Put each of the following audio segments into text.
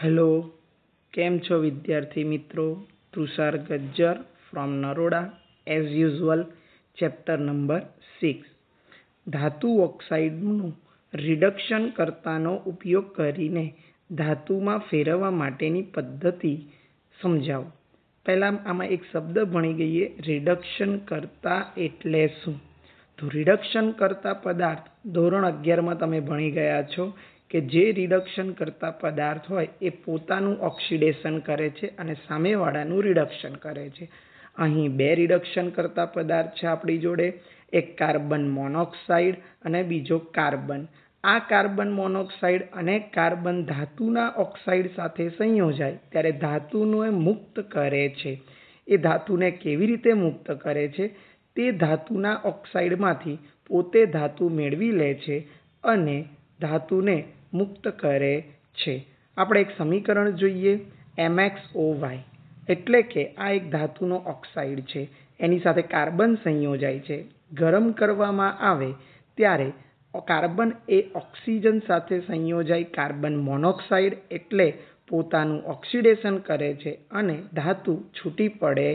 hello કેમ છો વિદ્યાર્થી મિત્રો Tushar Gajjar from Naroda as usual chapter number six ધાતુ ઓક્સાઇડનું રિડક્શન કરતાનો ઉપયોગ કરીને ધાતુમાં ફેરવવા માટેની પદ્ધતિ સમજાવો પહેલાં આમાં એક શબ્દ ભણી ગઈએ રિડક્શન કરતા એટલે શું તો રિડક્શન કરતા પદાર્થ ધોરણ અગિયારમાં તમે ભણી ગયા છો કે જે રિડક્શન કરતા પદાર્થ હોય એ પોતાનું ઓક્સિડેશન કરે છે અને સામેવાળાનું રિડક્શન કરે છે અહીં બે રિડક્શન કરતા પદાર્થ છે આપણી જોડે એક કાર્બન મોનોક્સાઇડ અને બીજો કાર્બન આ કાર્બન મોનોક્સાઇડ અને કાર્બન ધાતુના ઓક્સાઇડ સાથે સંયોજાય ત્યારે ધાતુને મુક્ત કરે છે એ ધાતુને કેવી રીતે મુક્ત કરે છે તે ધાતુના ઓક્સાઇડમાંથી પોતે ધાતુ મેળવી લે છે અને ધાતુને મુક્ત કરે છે આપણે એક સમીકરણ જોઈએ MxOy એટલે કે આ એક ધાતુનો ઓક્સાઇડ છે એની સાથે કાર્બન સંયોજાય છે ગરમ કરવામાં આવે ત્યારે કાર્બન એ ઓક્સિજન સાથે સંયોજાય કાર્બન મોનોક્સાઇડ એટલે પોતાનું ઓક્સિડેશન કરે છે અને ધાતુ છૂટી પડે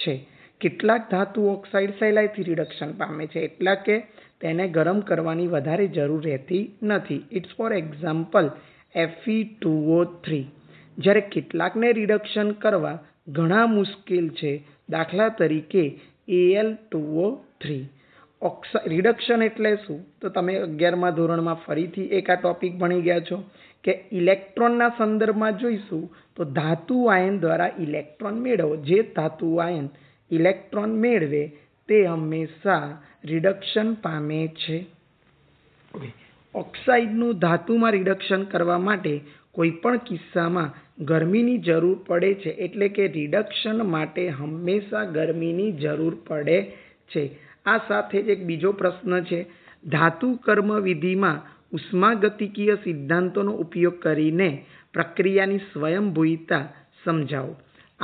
છે કેટલાક ધાતુ ઓક્સાઇડ સહેલાઈથી રિડક્શન પામે છે એટલા કે તેને ગરમ કરવાની વધારે જરૂર રહેતી નથી it's for example F F E two O three જ્યારે કેટલાકને રિડક્શન કરવા ઘણા મુશ્કેલ છે દાખલા તરીકે એલ ટુઓ થ્રી ઓક્સા રિડક્શન એટલે શું તો તમે અગિયારમાં ધોરણમાં ફરીથી એક આ ટોપિક ભણી ગયા છો કે ઇલેક્ટ્રોનના સંદર્ભમાં જોઈશું તો ધાતુ આયન દ્વારા ઇલેક્ટ્રોન મેળવો જે ધાતુ આયન ઇલેક્ટ્રોન મેળવે તે હંમેશા રિડક્શન પામે છે ઓક્સાઇડનું ધાતુમાં રિડક્શન કરવા માટે કોઈ પણ કિસ્સામાં ગરમીની જરૂર પડે છે એટલે કે રિડક્શન માટે હંમેશા ગરમીની જરૂર પડે છે આ સાથે જ એક બીજો પ્રશ્ન છે ધાતુ કર્મવિધિમાં ઉષ્માગતિકીય સિદ્ધાંતોનો ઉપયોગ કરીને પ્રક્રિયાની સ્વયંભૂયતા સમજાવો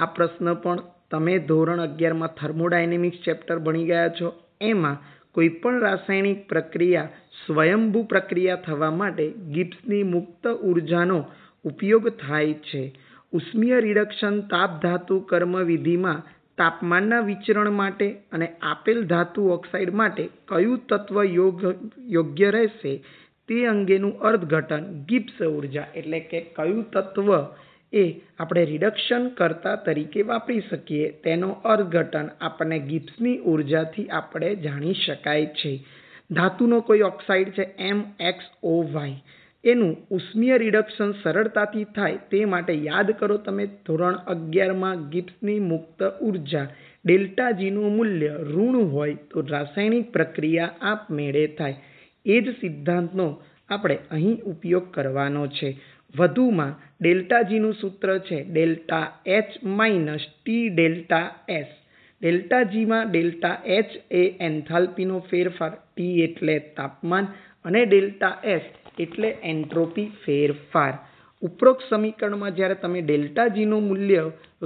આ પ્રશ્ન પણ તમે ધોરણ અગિયારમાં થર્મોડાયનેમિક્સ ચેપ્ટર ભણી ગયા છો એમાં કોઈપણ રાસાયણિક પ્રક્રિયા સ્વયંભૂ પ્રક્રિયા થવા માટે ગિબ્સની મુક્ત ઉર્જાનો ઉપયોગ થાય છે ઉષ્મીય રિડક્શન તાપ ધાતુ કર્મવિધિમાં તાપમાનના વિચરણ માટે અને આપેલ ધાતુ ઓક્સાઇડ માટે કયું તત્વ યોગ્ય રહેશે તે અંગેનું અર્થઘટન ગિબ્સ ઉર્જા એટલે કે કયું તત્વ એ આપણે રિડક્શન કર્તા તરીકે વાપરી શકીએ તેનો અર્થઘટન આપણને ગિબ્સની ઉર્જાથી આપણે જાણી શકાય છે ધાતુનો કોઈ ઓક્સાઇડ છે એમ એક્સ ઓ વાય એનું ઉષ્મીય રિડક્શન સરળતાથી થાય તે માટે યાદ કરો તમે ધોરણ અગિયારમાં ગિબ્સની મુક્ત ઉર્જા ડેલ્ટા જીનું મૂલ્ય ઋણ હોય તો રાસાયણિક પ્રક્રિયા આપમેળે થાય એ જ સિદ્ધાંતનો આપણે અહીં ઉપયોગ કરવાનો છે વધુમાં ડેલ્ટાજીનું સૂત્ર છે delta H minus T delta S delta જીમાં ડેલ્ટા એચ એ એન્થાલ્પીનો ફેરફાર ટી એટલે તાપમાન અને ડેલ્ટા એસ એટલે એન્ટ્રોપી ફેરફાર ઉપરોક્ત સમીકરણમાં જ્યારે તમે ડેલ્ટા જીનું મૂલ્ય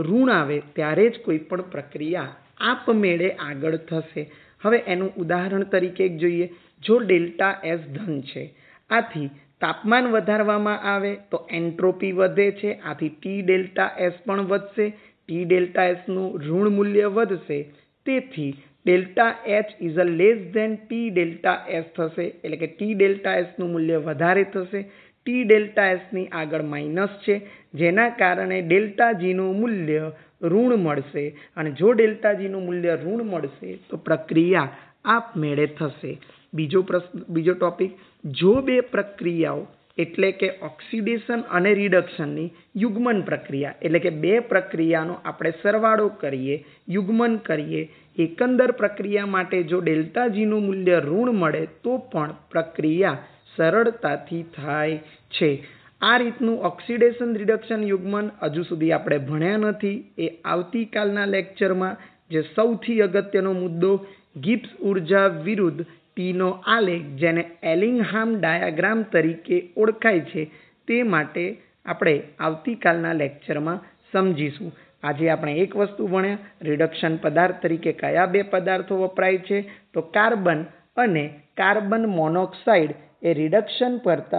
ઋણ આવે ત્યારે જ કોઈ પણ પ્રક્રિયા આપમેળે આગળ થશે હવે એનું ઉદાહરણ તરીકે જોઈએ જો ડેલ્ટા એસ ધન છે આથી તાપમાન વધારવામાં આવે તો એન્ટ્રોપી વધે છે આથી ટી ડેલ્ટા એસ પણ વધશે ટી ડેલ્ટા એસનું ઋણ મૂલ્ય વધશે તેથી delta H is a less than T delta S થશે એટલે કે ટી ડેલ્ટા એસનું મૂલ્ય વધારે થશે ટી ડેલ્ટા એસની આગળ માઇનસ છે જેના કારણે ડેલ્ટા જીનું મૂલ્ય ઋણ મળશે અને જો ડેલ્ટા જીનું મૂલ્ય ઋણ મળશે તો પ્રક્રિયા આપમેળે થશે બીજો પ્રશ્ન બીજો ટોપિક જો બે પ્રક્રિયાઓ એટલે કે ઓક્સિડેશન અને રિડક્શનની યુગ્મન પ્રક્રિયા એટલે કે બે પ્રક્રિયાનો આપણે સરવાળો કરીએ યુગ્મન કરીએ એકંદર પ્રક્રિયા માટે જો ΔG નું મૂલ્ય ઋણ મળે તો પણ પ્રક્રિયા સરળતાથી થાય છે આ રીતનું ઓક્સિડેશન રિડક્શન યુગ્મન હજુ સુધી આપણે ભણ્યા નથી એ આવતીકાલના લેક્ચરમાં જે સૌથી અગત્યનો મુદ્દો ગિબ્સ ઉર્જા વિરુદ્ધ પીનો આલેખ જેને એલિંગહામ ડાયાગ્રામ તરીકે ઓળખાય છે તે માટે આપણે આવતીકાલના લેક્ચરમાં સમજીશું આજે આપણે એક વસ્તુ ભણ્યા રિડક્શન પદાર્થ તરીકે કયા બે પદાર્થો વપરાય છે તો કાર્બન અને કાર્બન મોનોક્સાઇડ એ રિડક્શન કરતા